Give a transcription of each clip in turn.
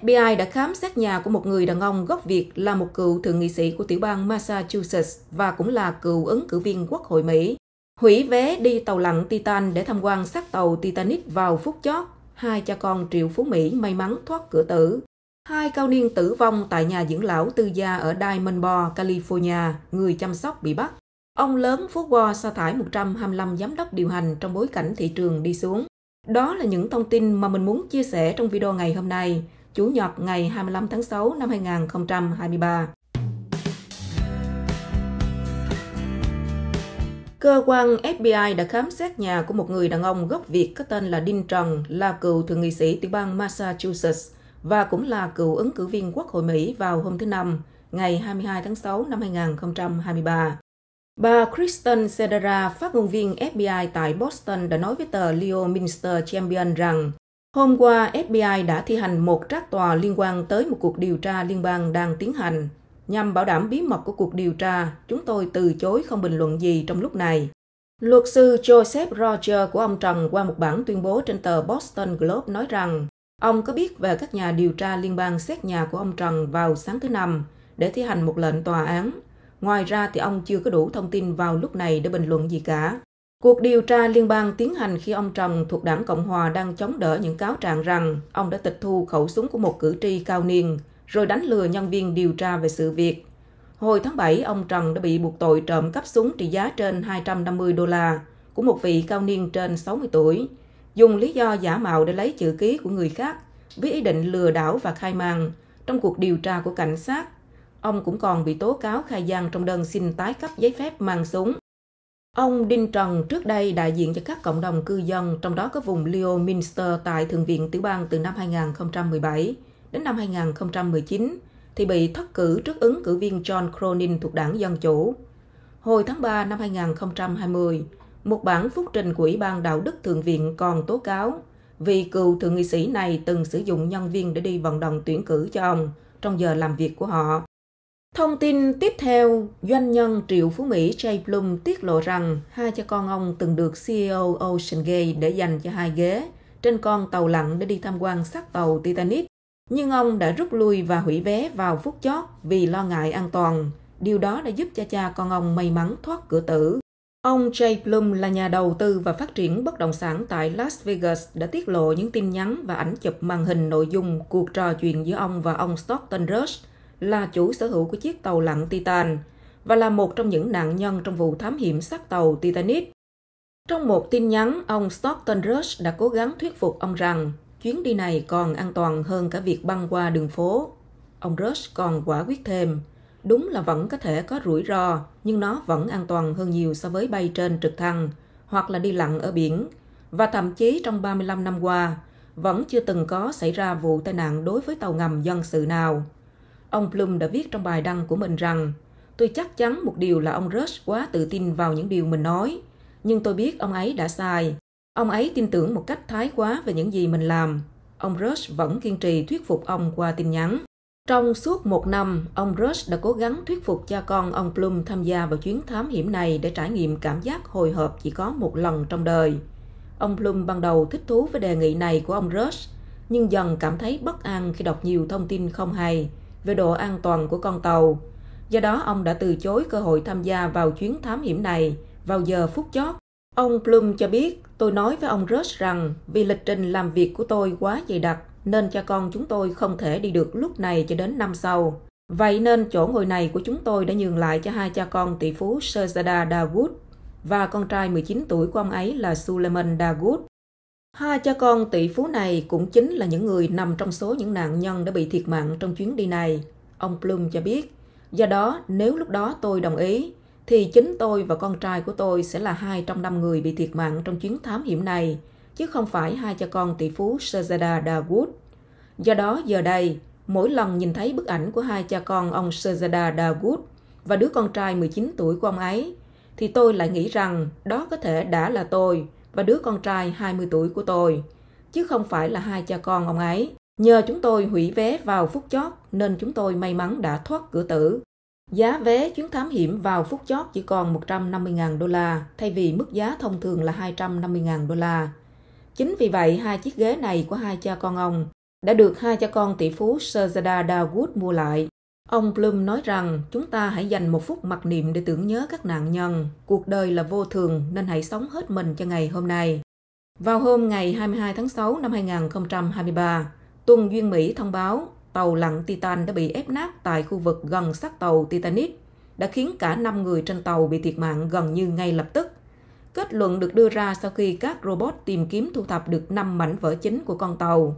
FBI đã khám xét nhà của một người đàn ông gốc Việt là một cựu thượng nghị sĩ của tiểu bang Massachusetts và cũng là cựu ứng cử viên Quốc hội Mỹ. Hủy vé đi tàu lặn Titan để tham quan xác tàu Titanic vào phút chót, hai cha con triệu phú Mỹ may mắn thoát cửa tử. Hai cao niên tử vong tại nhà dưỡng lão tư gia ở Diamond Bar, California, người chăm sóc bị bắt. Ông lớn Phú Bo sa thải 125 giám đốc điều hành trong bối cảnh thị trường đi xuống. Đó là những thông tin mà mình muốn chia sẻ trong video ngày hôm nay. Chủ nhật ngày 25 tháng 6 năm 2023. Cơ quan FBI đã khám xét nhà của một người đàn ông gốc Việt có tên là Đinh Trần, là cựu thượng nghị sĩ tiểu bang Massachusetts và cũng là cựu ứng cử viên Quốc hội Mỹ vào hôm thứ Năm, ngày 22 tháng 6 năm 2023. Bà Kristen Sedera, phát ngôn viên FBI tại Boston đã nói với tờ Leo Minster Champion rằng Hôm qua, FBI đã thi hành một trác tòa liên quan tới một cuộc điều tra liên bang đang tiến hành. Nhằm bảo đảm bí mật của cuộc điều tra, chúng tôi từ chối không bình luận gì trong lúc này. Luật sư Joseph Roger của ông Trần qua một bản tuyên bố trên tờ Boston Globe nói rằng ông có biết về các nhà điều tra liên bang xét nhà của ông Trần vào sáng thứ Năm để thi hành một lệnh tòa án. Ngoài ra thì ông chưa có đủ thông tin vào lúc này để bình luận gì cả. Cuộc điều tra liên bang tiến hành khi ông Trump thuộc đảng Cộng Hòa đang chống đỡ những cáo trạng rằng ông đã tịch thu khẩu súng của một cử tri cao niên, rồi đánh lừa nhân viên điều tra về sự việc. Hồi tháng 7, ông Trần đã bị buộc tội trộm cắp súng trị giá trên 250 đô la của một vị cao niên trên 60 tuổi, dùng lý do giả mạo để lấy chữ ký của người khác với ý định lừa đảo và khai màng trong cuộc điều tra của cảnh sát. Ông cũng còn bị tố cáo khai gian trong đơn xin tái cấp giấy phép mang súng Ông Đinh Trần trước đây đại diện cho các cộng đồng cư dân, trong đó có vùng Leominster tại Thượng viện tiểu bang từ năm 2017 đến năm 2019, thì bị thất cử trước ứng cử viên John Cronin thuộc đảng Dân Chủ. Hồi tháng 3 năm 2020, một bản phúc trình của Ủy ban Đạo đức Thượng viện còn tố cáo vì cựu thượng nghị sĩ này từng sử dụng nhân viên để đi vận động tuyển cử cho ông trong giờ làm việc của họ. Thông tin tiếp theo, doanh nhân triệu phú Mỹ Jay Blum tiết lộ rằng hai cha con ông từng được CEO Ocean Gate để dành cho hai ghế trên con tàu lặn để đi tham quan xác tàu Titanic. Nhưng ông đã rút lui và hủy vé vào phút chót vì lo ngại an toàn. Điều đó đã giúp cha cha con ông may mắn thoát cửa tử. Ông Jay Blum là nhà đầu tư và phát triển bất động sản tại Las Vegas đã tiết lộ những tin nhắn và ảnh chụp màn hình nội dung cuộc trò chuyện giữa ông và ông Stockton Rush – là chủ sở hữu của chiếc tàu lặn Titan và là một trong những nạn nhân trong vụ thám hiểm xác tàu Titanic. Trong một tin nhắn, ông Stockton Rush đã cố gắng thuyết phục ông rằng chuyến đi này còn an toàn hơn cả việc băng qua đường phố. Ông Rush còn quả quyết thêm, đúng là vẫn có thể có rủi ro, nhưng nó vẫn an toàn hơn nhiều so với bay trên trực thăng hoặc là đi lặn ở biển. Và thậm chí trong 35 năm qua, vẫn chưa từng có xảy ra vụ tai nạn đối với tàu ngầm dân sự nào. Ông Plum đã viết trong bài đăng của mình rằng Tôi chắc chắn một điều là ông Rush quá tự tin vào những điều mình nói. Nhưng tôi biết ông ấy đã sai. Ông ấy tin tưởng một cách thái quá về những gì mình làm. Ông Rush vẫn kiên trì thuyết phục ông qua tin nhắn. Trong suốt một năm, ông Rush đã cố gắng thuyết phục cha con ông Plum tham gia vào chuyến thám hiểm này để trải nghiệm cảm giác hồi hộp chỉ có một lần trong đời. Ông Plum ban đầu thích thú với đề nghị này của ông Rush, nhưng dần cảm thấy bất an khi đọc nhiều thông tin không hay, về độ an toàn của con tàu. Do đó, ông đã từ chối cơ hội tham gia vào chuyến thám hiểm này vào giờ phút chót. Ông Plum cho biết, tôi nói với ông Rush rằng vì lịch trình làm việc của tôi quá dày đặc nên cha con chúng tôi không thể đi được lúc này cho đến năm sau. Vậy nên chỗ ngồi này của chúng tôi đã nhường lại cho hai cha con tỷ phú Shazada Dawood và con trai 19 tuổi của ông ấy là Suleiman Dawood. Hai cha con tỷ phú này cũng chính là những người nằm trong số những nạn nhân đã bị thiệt mạng trong chuyến đi này, ông Plum cho biết. Do đó, nếu lúc đó tôi đồng ý, thì chính tôi và con trai của tôi sẽ là hai trong năm người bị thiệt mạng trong chuyến thám hiểm này, chứ không phải hai cha con tỷ phú Shazada Dawood. Do đó, giờ đây, mỗi lần nhìn thấy bức ảnh của hai cha con ông Shazada Dawood và đứa con trai 19 tuổi của ông ấy, thì tôi lại nghĩ rằng đó có thể đã là tôi và đứa con trai 20 tuổi của tôi, chứ không phải là hai cha con ông ấy. Nhờ chúng tôi hủy vé vào phút chót nên chúng tôi may mắn đã thoát cửa tử. Giá vé chuyến thám hiểm vào phút chót chỉ còn 150.000 đô la thay vì mức giá thông thường là 250.000 đô la. Chính vì vậy, hai chiếc ghế này của hai cha con ông đã được hai cha con tỷ phú Sajada Dawood mua lại Ông Blum nói rằng chúng ta hãy dành một phút mặc niệm để tưởng nhớ các nạn nhân. Cuộc đời là vô thường nên hãy sống hết mình cho ngày hôm nay. Vào hôm ngày 22 tháng 6 năm 2023, Tuần Duyên Mỹ thông báo tàu lặn Titan đã bị ép nát tại khu vực gần sát tàu Titanic, đã khiến cả 5 người trên tàu bị thiệt mạng gần như ngay lập tức. Kết luận được đưa ra sau khi các robot tìm kiếm thu thập được 5 mảnh vỡ chính của con tàu.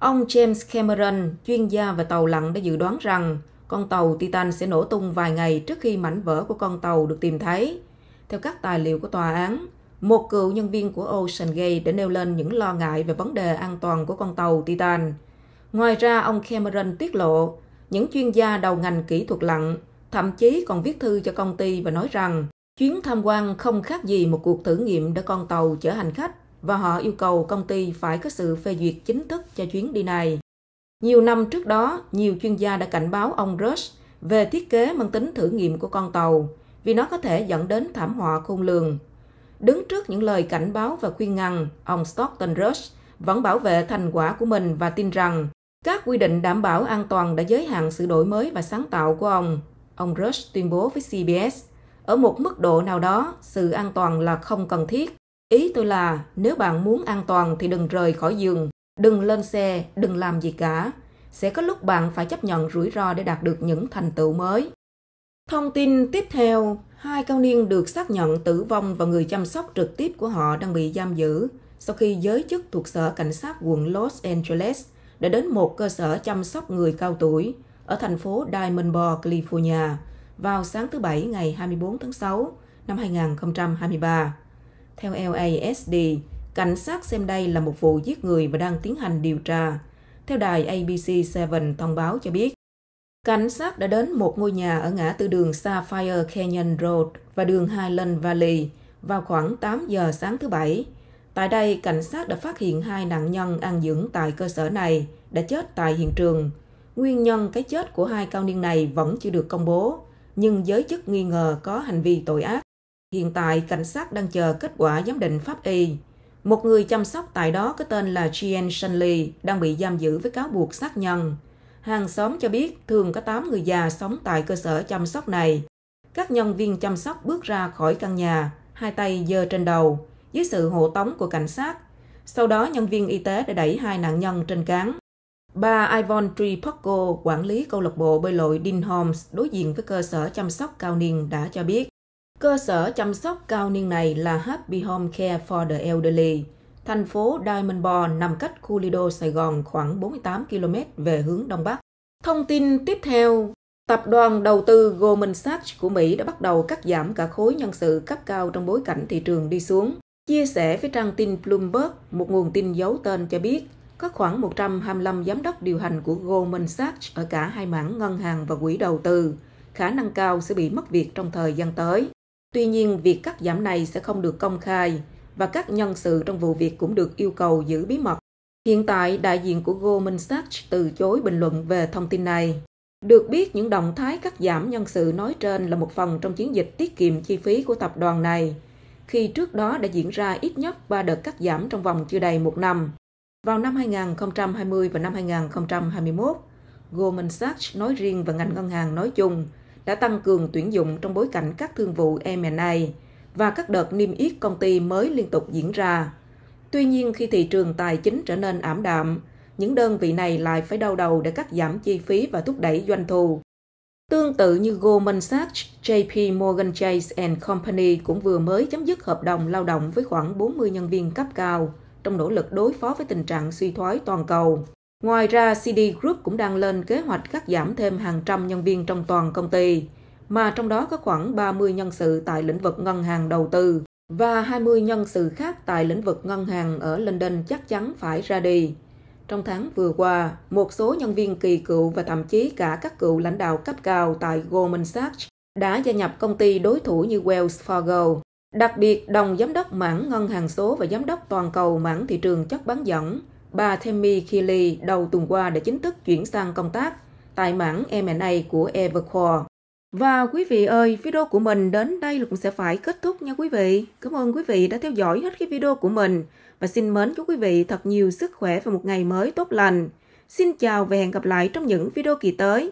Ông James Cameron, chuyên gia về tàu lặn đã dự đoán rằng con tàu Titan sẽ nổ tung vài ngày trước khi mảnh vỡ của con tàu được tìm thấy. Theo các tài liệu của tòa án, một cựu nhân viên của Ocean Gate đã nêu lên những lo ngại về vấn đề an toàn của con tàu Titan. Ngoài ra, ông Cameron tiết lộ, những chuyên gia đầu ngành kỹ thuật lặn thậm chí còn viết thư cho công ty và nói rằng chuyến tham quan không khác gì một cuộc thử nghiệm để con tàu chở hành khách và họ yêu cầu công ty phải có sự phê duyệt chính thức cho chuyến đi này. Nhiều năm trước đó, nhiều chuyên gia đã cảnh báo ông Rush về thiết kế mang tính thử nghiệm của con tàu vì nó có thể dẫn đến thảm họa khôn lường. Đứng trước những lời cảnh báo và khuyên ngăn, ông Stockton Rush vẫn bảo vệ thành quả của mình và tin rằng các quy định đảm bảo an toàn đã giới hạn sự đổi mới và sáng tạo của ông. Ông Rush tuyên bố với CBS, ở một mức độ nào đó, sự an toàn là không cần thiết. Ý tôi là, nếu bạn muốn an toàn thì đừng rời khỏi giường. Đừng lên xe, đừng làm gì cả. Sẽ có lúc bạn phải chấp nhận rủi ro để đạt được những thành tựu mới. Thông tin tiếp theo, hai cao niên được xác nhận tử vong và người chăm sóc trực tiếp của họ đang bị giam giữ sau khi giới chức thuộc sở cảnh sát quận Los Angeles đã đến một cơ sở chăm sóc người cao tuổi ở thành phố Diamond Bar, California vào sáng thứ Bảy ngày 24 tháng 6 năm 2023. Theo LASD, Cảnh sát xem đây là một vụ giết người và đang tiến hành điều tra. Theo đài ABC7 thông báo cho biết, cảnh sát đã đến một ngôi nhà ở ngã tư đường Sapphire Canyon Road và đường Highland Valley vào khoảng 8 giờ sáng thứ Bảy. Tại đây, cảnh sát đã phát hiện hai nạn nhân ăn dưỡng tại cơ sở này đã chết tại hiện trường. Nguyên nhân cái chết của hai cao niên này vẫn chưa được công bố, nhưng giới chức nghi ngờ có hành vi tội ác. Hiện tại, cảnh sát đang chờ kết quả giám định pháp y. Một người chăm sóc tại đó có tên là Chien Shanli đang bị giam giữ với cáo buộc sát nhân. Hàng xóm cho biết thường có 8 người già sống tại cơ sở chăm sóc này. Các nhân viên chăm sóc bước ra khỏi căn nhà, hai tay giơ trên đầu, dưới sự hộ tống của cảnh sát. Sau đó nhân viên y tế đã đẩy hai nạn nhân trên cán. Bà Ivon Tripocco, quản lý câu lạc bộ bơi lội Dean Holmes đối diện với cơ sở chăm sóc cao niên đã cho biết Cơ sở chăm sóc cao niên này là Happy Home Care for the Elderly, thành phố Diamond Bar nằm cách khu Lido Sài Gòn khoảng 48 km về hướng Đông Bắc. Thông tin tiếp theo, Tập đoàn đầu tư Goldman Sachs của Mỹ đã bắt đầu cắt giảm cả khối nhân sự cấp cao trong bối cảnh thị trường đi xuống. Chia sẻ với trang tin Bloomberg, một nguồn tin giấu tên cho biết, có khoảng 125 giám đốc điều hành của Goldman Sachs ở cả hai mảng ngân hàng và quỹ đầu tư, khả năng cao sẽ bị mất việc trong thời gian tới. Tuy nhiên, việc cắt giảm này sẽ không được công khai và các nhân sự trong vụ việc cũng được yêu cầu giữ bí mật. Hiện tại, đại diện của Goldman Sachs từ chối bình luận về thông tin này. Được biết, những động thái cắt giảm nhân sự nói trên là một phần trong chiến dịch tiết kiệm chi phí của tập đoàn này, khi trước đó đã diễn ra ít nhất 3 đợt cắt giảm trong vòng chưa đầy một năm. Vào năm 2020 và năm 2021, Goldman Sachs nói riêng và ngành ngân hàng nói chung – đã tăng cường tuyển dụng trong bối cảnh các thương vụ M&A và các đợt niêm yết công ty mới liên tục diễn ra. Tuy nhiên khi thị trường tài chính trở nên ảm đạm, những đơn vị này lại phải đau đầu để cắt giảm chi phí và thúc đẩy doanh thu. Tương tự như Goldman Sachs, JP Morgan Chase and Company cũng vừa mới chấm dứt hợp đồng lao động với khoảng 40 nhân viên cấp cao trong nỗ lực đối phó với tình trạng suy thoái toàn cầu. Ngoài ra, CD Group cũng đang lên kế hoạch cắt giảm thêm hàng trăm nhân viên trong toàn công ty, mà trong đó có khoảng 30 nhân sự tại lĩnh vực ngân hàng đầu tư và 20 nhân sự khác tại lĩnh vực ngân hàng ở London chắc chắn phải ra đi. Trong tháng vừa qua, một số nhân viên kỳ cựu và thậm chí cả các cựu lãnh đạo cấp cao tại Goldman Sachs đã gia nhập công ty đối thủ như Wells Fargo, đặc biệt đồng giám đốc mảng ngân hàng số và giám đốc toàn cầu mảng thị trường chất bán dẫn, Bà Tammy Keeley đầu tuần qua đã chính thức chuyển sang công tác tại mảng M&A của Evercore. Và quý vị ơi, video của mình đến đây cũng sẽ phải kết thúc nha quý vị. Cảm ơn quý vị đã theo dõi hết cái video của mình và xin mến chúc quý vị thật nhiều sức khỏe và một ngày mới tốt lành. Xin chào và hẹn gặp lại trong những video kỳ tới.